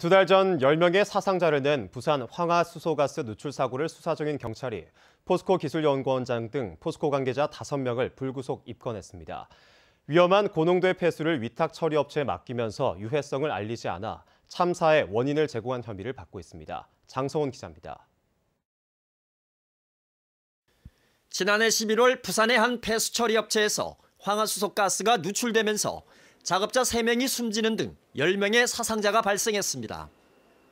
두 달 전 10명의 사상자를 낸 부산 황화수소가스 누출 사고를 수사 중인 경찰이 포스코 기술연구원장 등 포스코 관계자 5명을 불구속 입건했습니다. 위험한 고농도의 폐수를 위탁 처리 업체에 맡기면서 유해성을 알리지 않아 참사의 원인을 제공한 혐의를 받고 있습니다. 장성훈 기자입니다. 지난해 11월 부산의 한 폐수 처리 업체에서 황화수소 가스가 누출되면서 작업자 3명이 숨지는 등 10명의 사상자가 발생했습니다.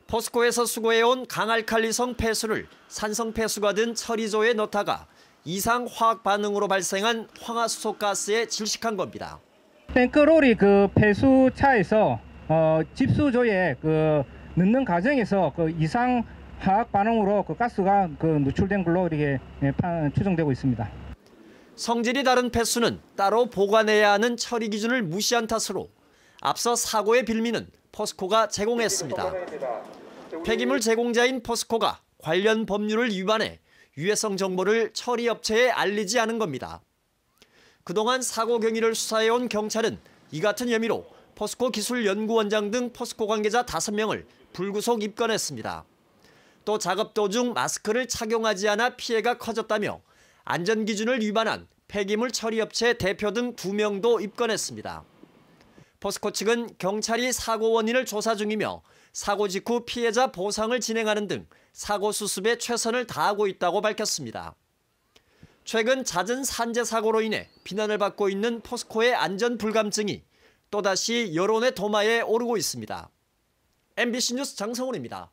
포스코에서 수거해온 강알칼리성 폐수를 산성폐수가 든 처리조에 넣다가 이상 화학 반응으로 발생한 황화수소가스에 질식한 겁니다. 탱크롤이 그 폐수차에서 어, 집수조에 그 넣는 과정에서 그 이상 화학 반응으로 그 가스가 그 누출된 걸로 이렇게 예, 추정되고 있습니다. 성질이 다른 패스는 따로 보관해야 하는 처리 기준을 무시한 탓으로 앞서 사고의 빌미는 포스코가 제공했습니다. 폐기물 제공자인 포스코가 관련 법률을 위반해 유해성 정보를 처리 업체에 알리지 않은 겁니다. 그동안 사고 경위를 수사해온 경찰은 이 같은 혐의로 포스코 기술연구원장 등 포스코 관계자 5명을 불구속 입건했습니다. 또 작업 도중 마스크를 착용하지 않아 피해가 커졌다며 안전기준을 위반한 폐기물 처리업체 대표 등 2명도 입건했습니다. 포스코 측은 경찰이 사고 원인을 조사 중이며 사고 직후 피해자 보상을 진행하는 등 사고 수습에 최선을 다하고 있다고 밝혔습니다. 최근 잦은 산재 사고로 인해 비난을 받고 있는 포스코의 안전 불감증이 또다시 여론의 도마에 오르고 있습니다. MBC 뉴스 장성훈입니다.